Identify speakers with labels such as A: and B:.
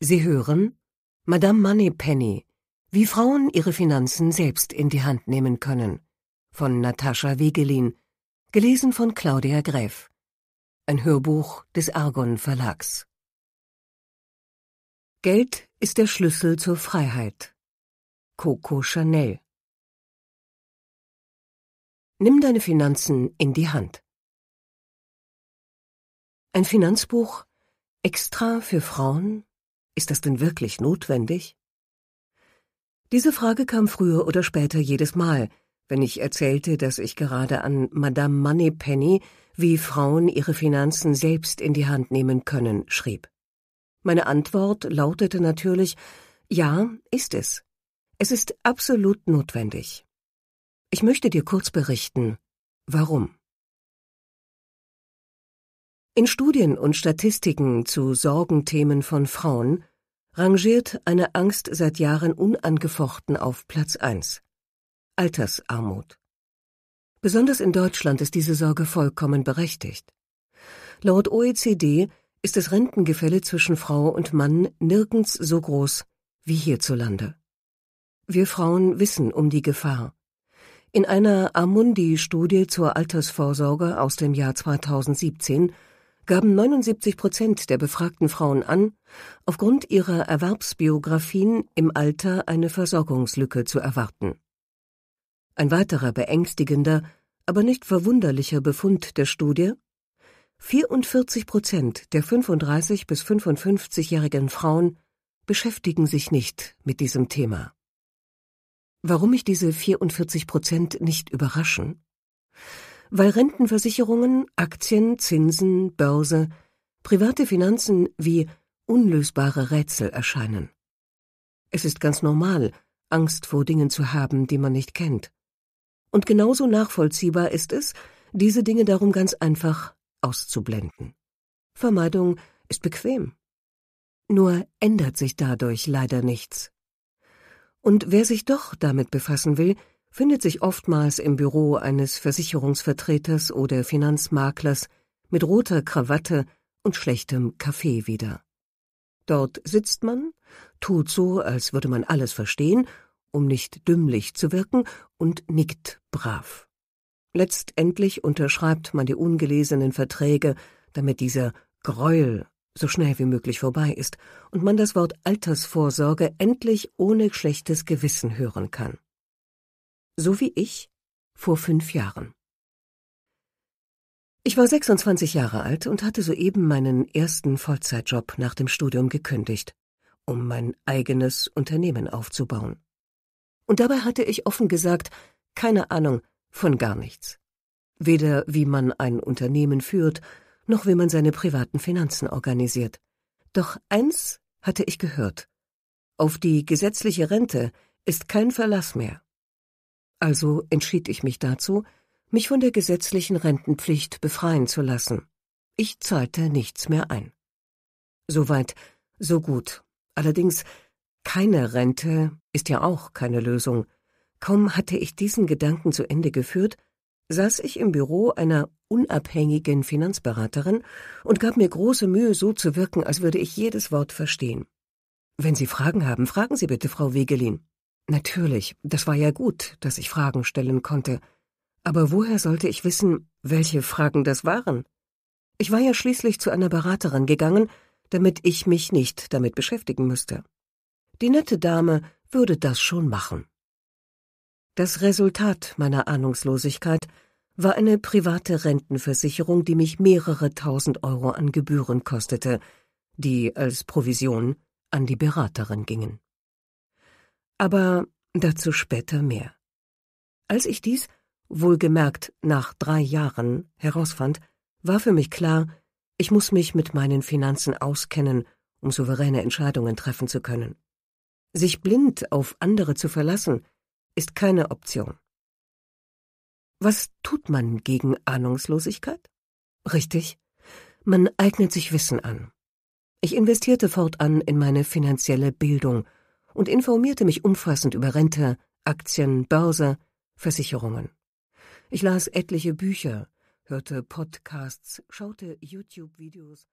A: Sie hören Madame Moneypenny, wie Frauen ihre Finanzen selbst in die Hand nehmen können, von Natascha Wegelin, gelesen von Claudia Gräf. Ein Hörbuch des Argon Verlags. Geld ist der Schlüssel zur Freiheit. Coco Chanel. Nimm deine Finanzen in die Hand. Ein Finanzbuch extra für Frauen ist das denn wirklich notwendig? Diese Frage kam früher oder später jedes Mal, wenn ich erzählte, dass ich gerade an Madame Moneypenny, wie Frauen ihre Finanzen selbst in die Hand nehmen können, schrieb. Meine Antwort lautete natürlich Ja, ist es. Es ist absolut notwendig. Ich möchte dir kurz berichten, warum. In Studien und Statistiken zu Sorgenthemen von Frauen rangiert eine Angst seit Jahren unangefochten auf Platz 1. Altersarmut. Besonders in Deutschland ist diese Sorge vollkommen berechtigt. Laut OECD ist das Rentengefälle zwischen Frau und Mann nirgends so groß wie hierzulande. Wir Frauen wissen um die Gefahr. In einer Amundi-Studie zur Altersvorsorge aus dem Jahr 2017 gaben 79 Prozent der befragten Frauen an, aufgrund ihrer Erwerbsbiografien im Alter eine Versorgungslücke zu erwarten. Ein weiterer beängstigender, aber nicht verwunderlicher Befund der Studie 44 Prozent der 35 bis 55-jährigen Frauen beschäftigen sich nicht mit diesem Thema. Warum mich diese 44 Prozent nicht überraschen? weil Rentenversicherungen, Aktien, Zinsen, Börse, private Finanzen wie unlösbare Rätsel erscheinen. Es ist ganz normal, Angst vor Dingen zu haben, die man nicht kennt. Und genauso nachvollziehbar ist es, diese Dinge darum ganz einfach auszublenden. Vermeidung ist bequem. Nur ändert sich dadurch leider nichts. Und wer sich doch damit befassen will, findet sich oftmals im Büro eines Versicherungsvertreters oder Finanzmaklers mit roter Krawatte und schlechtem Kaffee wieder. Dort sitzt man, tut so, als würde man alles verstehen, um nicht dümmlich zu wirken, und nickt brav. Letztendlich unterschreibt man die ungelesenen Verträge, damit dieser Gräuel so schnell wie möglich vorbei ist und man das Wort Altersvorsorge endlich ohne schlechtes Gewissen hören kann so wie ich, vor fünf Jahren. Ich war 26 Jahre alt und hatte soeben meinen ersten Vollzeitjob nach dem Studium gekündigt, um mein eigenes Unternehmen aufzubauen. Und dabei hatte ich offen gesagt keine Ahnung von gar nichts. Weder wie man ein Unternehmen führt, noch wie man seine privaten Finanzen organisiert. Doch eins hatte ich gehört. Auf die gesetzliche Rente ist kein Verlass mehr also entschied ich mich dazu, mich von der gesetzlichen Rentenpflicht befreien zu lassen. Ich zahlte nichts mehr ein. Soweit, so gut. Allerdings, keine Rente ist ja auch keine Lösung. Kaum hatte ich diesen Gedanken zu Ende geführt, saß ich im Büro einer unabhängigen Finanzberaterin und gab mir große Mühe, so zu wirken, als würde ich jedes Wort verstehen. Wenn Sie Fragen haben, fragen Sie bitte, Frau Wegelin. Natürlich, das war ja gut, dass ich Fragen stellen konnte. Aber woher sollte ich wissen, welche Fragen das waren? Ich war ja schließlich zu einer Beraterin gegangen, damit ich mich nicht damit beschäftigen müsste. Die nette Dame würde das schon machen. Das Resultat meiner Ahnungslosigkeit war eine private Rentenversicherung, die mich mehrere tausend Euro an Gebühren kostete, die als Provision an die Beraterin gingen. Aber dazu später mehr. Als ich dies, wohlgemerkt nach drei Jahren, herausfand, war für mich klar, ich muss mich mit meinen Finanzen auskennen, um souveräne Entscheidungen treffen zu können. Sich blind auf andere zu verlassen, ist keine Option. Was tut man gegen Ahnungslosigkeit? Richtig, man eignet sich Wissen an. Ich investierte fortan in meine finanzielle Bildung und informierte mich umfassend über Rente, Aktien, Börse, Versicherungen. Ich las etliche Bücher, hörte Podcasts, schaute YouTube-Videos.